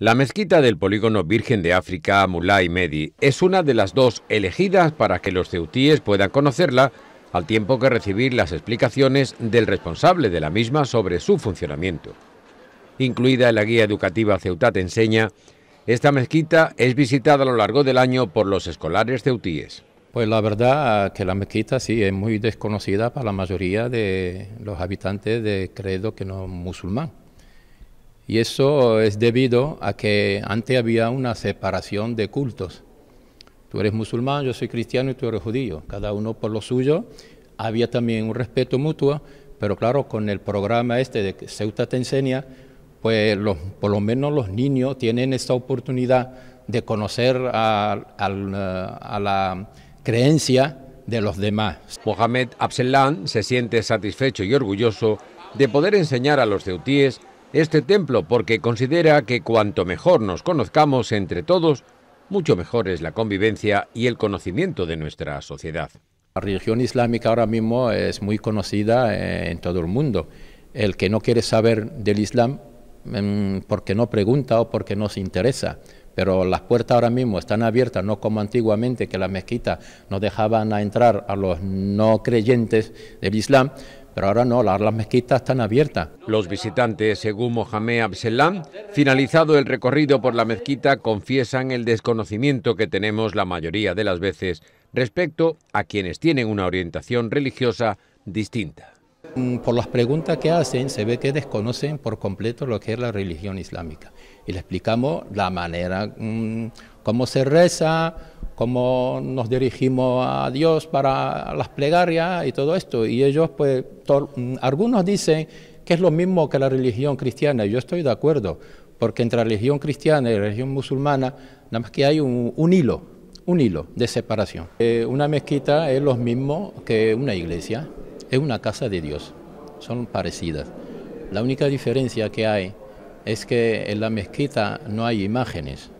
La mezquita del polígono Virgen de África, y Medi, es una de las dos elegidas para que los ceutíes puedan conocerla, al tiempo que recibir las explicaciones del responsable de la misma sobre su funcionamiento. Incluida en la guía educativa Ceutat enseña, esta mezquita es visitada a lo largo del año por los escolares ceutíes. Pues la verdad ah, que la mezquita sí es muy desconocida para la mayoría de los habitantes de credo que no musulmán y eso es debido a que antes había una separación de cultos. Tú eres musulmán, yo soy cristiano y tú eres judío, cada uno por lo suyo. Había también un respeto mutuo, pero claro, con el programa este de que Ceuta te enseña, pues los, por lo menos los niños tienen esta oportunidad de conocer eh, a, la creencia de los demás. Mohamed Abselán se siente satisfecho y orgulloso de poder enseñar a los ceutíes este templo porque considera que cuanto mejor nos conozcamos entre todos, mucho mejor es la convivencia y el conocimiento de nuestra sociedad. La religión islámica ahora mismo es muy conocida eh, en todo el mundo. El que no quiere saber del Islam mm, porque no pregunta o porque no se interesa. Pero las puertas ahora mismo están abiertas, no como antiguamente que las mezquitas no dejaban a entrar a los no creyentes del Islam, pero ahora no, las, las mezquitas están abiertas. Los visitantes, según Mohamed Abselam, finalizado el recorrido por la mezquita, confiesan el desconocimiento que tenemos la mayoría de las veces respecto a quienes tienen una orientación religiosa distinta. Mm, por las preguntas que hacen, se ve que desconocen por completo lo que es la religión islámica. Y le explicamos la manera, mm, cómo se reza, cómo nos dirigimos a Dios para las plegarias y todo esto. Y ellos, pues, mm, algunos dicen que es lo mismo que la religión cristiana, yo estoy de acuerdo, porque entre la religión cristiana y la religión musulmana, nada más que hay un, hilo, un hilo de separación. Eh, una mezquita es lo mismo que una iglesia, es una casa de Dios, son parecidas. La única diferencia que hay es que en la mezquita no hay imágenes,